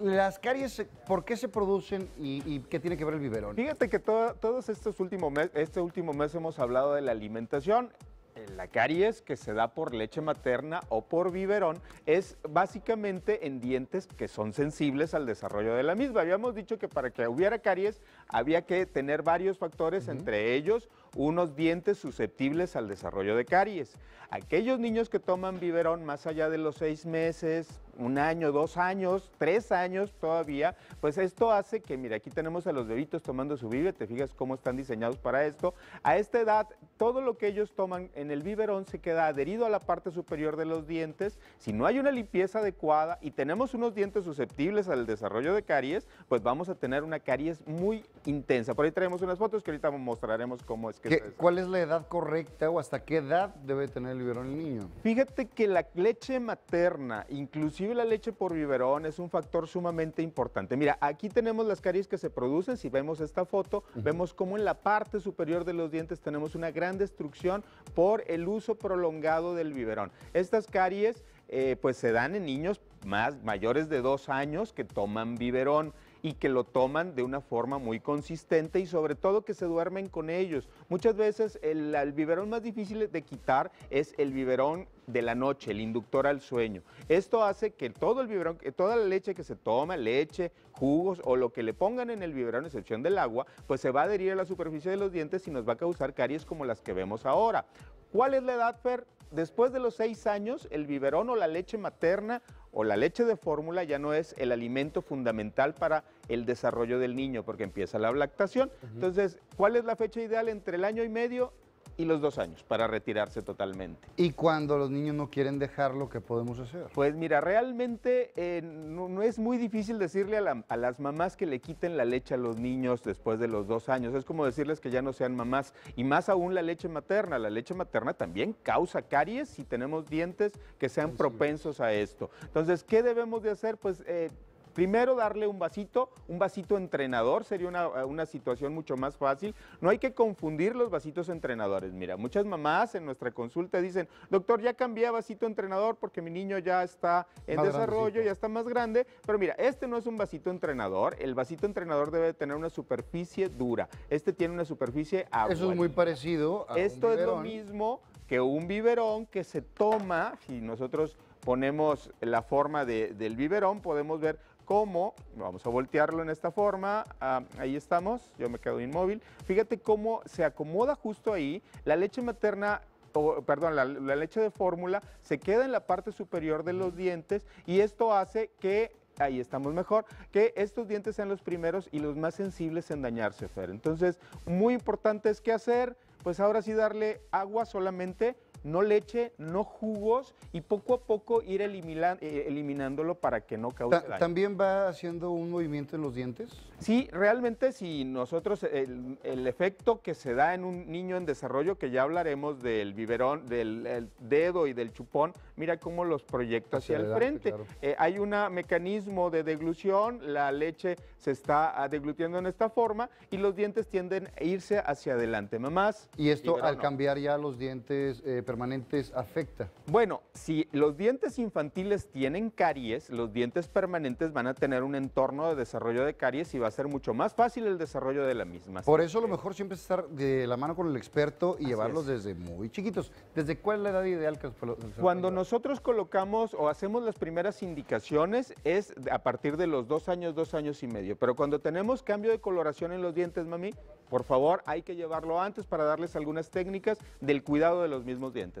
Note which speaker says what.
Speaker 1: las caries, ¿por qué se producen y, qué tiene que ver el biberón?
Speaker 2: Fíjate que todos estos últimos meses, este último mes hemos hablado de la alimentación. Eh, la caries que se da por leche materna o por biberón es básicamente en dientes que son sensibles al desarrollo de la misma. Habíamos dicho que para que hubiera caries había que tener varios factores, entre ellos unos dientes susceptibles al desarrollo de caries. Aquellos niños que toman biberón más allá de los seis meses, un año, dos años, tres años todavía, pues esto hace que, mira, aquí tenemos a los bebitos tomando su vive, te fijas cómo están diseñados para esto. A esta edad, todo lo que ellos toman en el biberón se queda adherido a la parte superior de los dientes. Si no hay una limpieza adecuada y tenemos unos dientes susceptibles al desarrollo de caries, pues vamos a tener una caries muy intensa. Por ahí traemos unas fotos que ahorita mostraremos cómo es que...
Speaker 1: ¿Cuál es la edad correcta o hasta qué edad debe tener el biberón el
Speaker 2: niño? Fíjate que la leche materna, inclusive la leche por biberón, es un factor sumamente importante. Mira, aquí tenemos las caries que se producen. Si vemos esta foto, vemos cómo en la parte superior de los dientes tenemos una gran destrucción por el uso prolongado del biberón. Estas caries eh, pues se dan en niños más mayores de dos años que toman biberón y que lo toman de una forma muy consistente y sobre todo que se duermen con ellos. Muchas veces el, biberón más difícil de quitar es el biberón de la noche, el inductor al sueño. Esto hace que todo el biberón, toda la leche que se toma, leche, jugos o lo que le pongan en el biberón, excepción del agua, pues se va a adherir a la superficie de los dientes y nos va a causar caries como las que vemos ahora. ¿Cuál es la edad, Fer? después de los seis años, el biberón o la leche materna o la leche de fórmula ya no es el alimento fundamental para el desarrollo del niño porque empieza la lactación. Entonces, ¿cuál es la fecha ideal entre el año y medio y los dos años para retirarse totalmente.
Speaker 1: ¿Y cuando los niños no quieren dejarlo, qué podemos hacer? Pues mira, realmente eh, no, es muy
Speaker 2: difícil decirle a, las mamás que le quiten la leche a los niños después de los dos años. Es como decirles que ya no sean mamás. Y más aún la leche materna. La leche materna también causa caries si tenemos dientes que sean propensos a esto. Entonces, ¿qué debemos de hacer? Pues... Eh, Primero darle un vasito, un vasito entrenador sería una, situación mucho más fácil. No hay que confundir los vasitos entrenadores. Mira, muchas mamás en nuestra consulta dicen, doctor, ya cambié a vasito entrenador porque mi niño ya está en desarrollo, ya está más grande. Pero mira, este no es un vasito entrenador. El vasito entrenador debe tener una superficie dura. Este tiene una superficie agua. Eso es muy parecido a Esto es lo mismo que un biberón que se toma, si nosotros ponemos la forma del biberón, podemos ver cómo, vamos a voltearlo en esta forma, ah, ahí estamos, yo me quedo inmóvil, fíjate cómo se acomoda justo ahí, la leche materna perdón, la, la, leche de fórmula se queda en la parte superior de los dientes y esto hace que, ahí estamos mejor, que estos dientes sean los primeros y los más sensibles en dañarse, Fer. Entonces, muy importante es qué hacer, pues ahora sí darle agua solamente no leche, no jugos y poco a poco ir eh, eliminándolo para que no cause ¿También
Speaker 1: va haciendo un movimiento en los dientes?
Speaker 2: Sí, realmente si nosotros, el, efecto que se da en un niño en desarrollo, que ya hablaremos del biberón, del dedo y del chupón, mira cómo los proyecta ah, hacia el frente. Eh, hay un mecanismo de deglución, la leche se está ah, deglutiendo en esta forma y los dientes tienden a irse hacia adelante. Mamás. Y esto al
Speaker 1: cambiar ya los dientes... Eh, permanentes afecta?
Speaker 2: Bueno, si los dientes infantiles tienen caries, los dientes permanentes van a tener un entorno de desarrollo de caries y va a ser mucho más fácil el desarrollo de la misma.
Speaker 1: Por eso lo mejor siempre es estar de la mano con el experto y llevarlos desde muy chiquitos. ¿Desde cuál es la edad ideal que Cuando nosotros colocamos o
Speaker 2: hacemos las primeras indicaciones es a partir de los dos años, dos años y medio. Pero cuando tenemos cambio de coloración en los dientes, mami, por favor, hay que llevarlo antes para darles algunas técnicas del cuidado de los mismos dientes. Gracias.